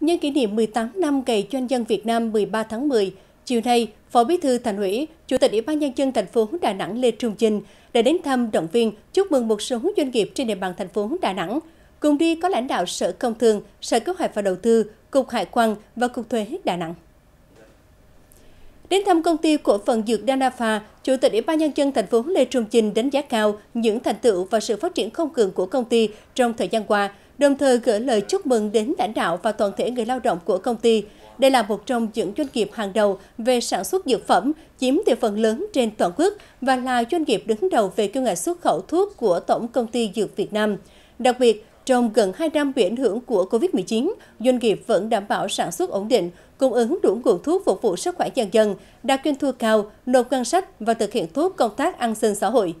Nhân kỷ niệm 18 năm Ngày Doanh nhân Việt Nam 13 tháng 10, chiều nay, Phó Bí thư Thành ủy, Chủ tịch Ủy ban nhân dân thành phố Đà Nẵng Lê Trung Chinh đã đến thăm động viên chúc mừng một số doanh nghiệp trên địa bàn thành phố Đà Nẵng. Cùng đi có lãnh đạo Sở Công Thương, Sở Kế hoạch và Đầu tư, Cục Hải quan và Cục Thuế Đà Nẵng. Đến thăm công ty cổ phần dược Danafa, Chủ tịch Ủy ban nhân dân thành phố Lê Trung Chinh đánh giá cao những thành tựu và sự phát triển không ngừng của công ty trong thời gian qua, đồng thời gửi lời chúc mừng đến lãnh đạo và toàn thể người lao động của công ty. Đây là một trong những doanh nghiệp hàng đầu về sản xuất dược phẩm, chiếm tỷ phần lớn trên toàn quốc và là doanh nghiệp đứng đầu về kim ngạch xuất khẩu thuốc của Tổng Công ty Dược Việt Nam. Đặc biệt, trong gần 2 năm bị ảnh hưởng của COVID-19, doanh nghiệp vẫn đảm bảo sản xuất ổn định, cung ứng đủ nguồn thuốc phục vụ sức khỏe nhân dân, đạt doanh thu cao, nộp ngân sách và thực hiện tốt công tác an sinh xã hội.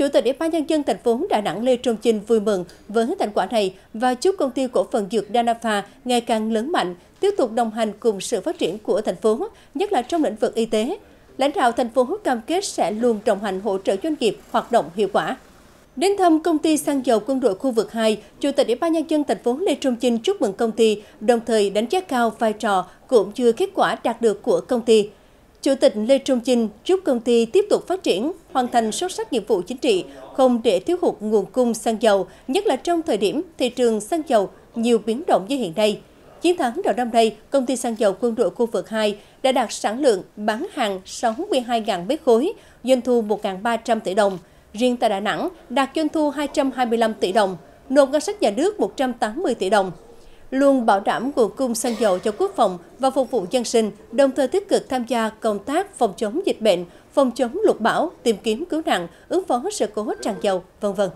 Chủ tịch Ủy ban nhân dân thành phố Đà Nẵng Lê Trung Chinh vui mừng với thành quả này và chúc công ty cổ phần dược Danafa ngày càng lớn mạnh, tiếp tục đồng hành cùng sự phát triển của thành phố, nhất là trong lĩnh vực y tế. Lãnh đạo thành phố cam kết sẽ luôn đồng hành hỗ trợ doanh nghiệp hoạt động hiệu quả. Đến thăm công ty xăng dầu quân đội khu vực 2, Chủ tịch Ủy ban nhân dân thành phố Lê Trung Chinh chúc mừng công ty, đồng thời đánh giá cao vai trò cũng như kết quả đạt được của công ty. Chủ tịch Lê Trung Chinh chúc công ty tiếp tục phát triển, hoàn thành xuất sắc nhiệm vụ chính trị, không để thiếu hụt nguồn cung xăng dầu, nhất là trong thời điểm thị trường xăng dầu nhiều biến động như hiện nay. Chiến thắng đầu năm nay, công ty xăng dầu quân đội khu vực 2 đã đạt sản lượng bán hàng 62.000 mét khối, doanh thu 1.300 tỷ đồng. Riêng tại Đà Nẵng, đạt doanh thu 225 tỷ đồng, nộp ngân sách nhà nước 180 tỷ đồng luôn bảo đảm nguồn cung xăng dầu cho quốc phòng và phục vụ dân sinh, đồng thời tích cực tham gia công tác phòng chống dịch bệnh, phòng chống lụt bão, tìm kiếm cứu nạn, ứng phó sự cố tràn dầu, vân vân.